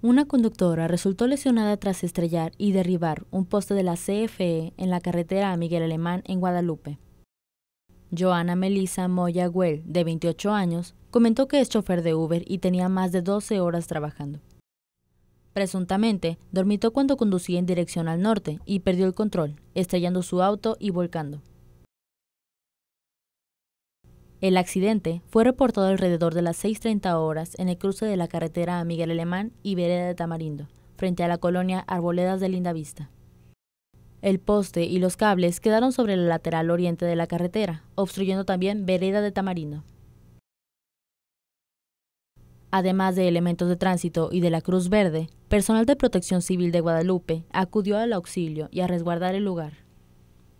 Una conductora resultó lesionada tras estrellar y derribar un poste de la CFE en la carretera a Miguel Alemán en Guadalupe. Joana Melissa Moya Güell, de 28 años, comentó que es chofer de Uber y tenía más de 12 horas trabajando. Presuntamente, dormitó cuando conducía en dirección al norte y perdió el control, estrellando su auto y volcando. El accidente fue reportado alrededor de las 6.30 horas en el cruce de la carretera Miguel Alemán y Vereda de Tamarindo, frente a la colonia Arboledas de Linda Vista. El poste y los cables quedaron sobre el lateral oriente de la carretera, obstruyendo también Vereda de Tamarindo. Además de elementos de tránsito y de la Cruz Verde, personal de Protección Civil de Guadalupe acudió al auxilio y a resguardar el lugar.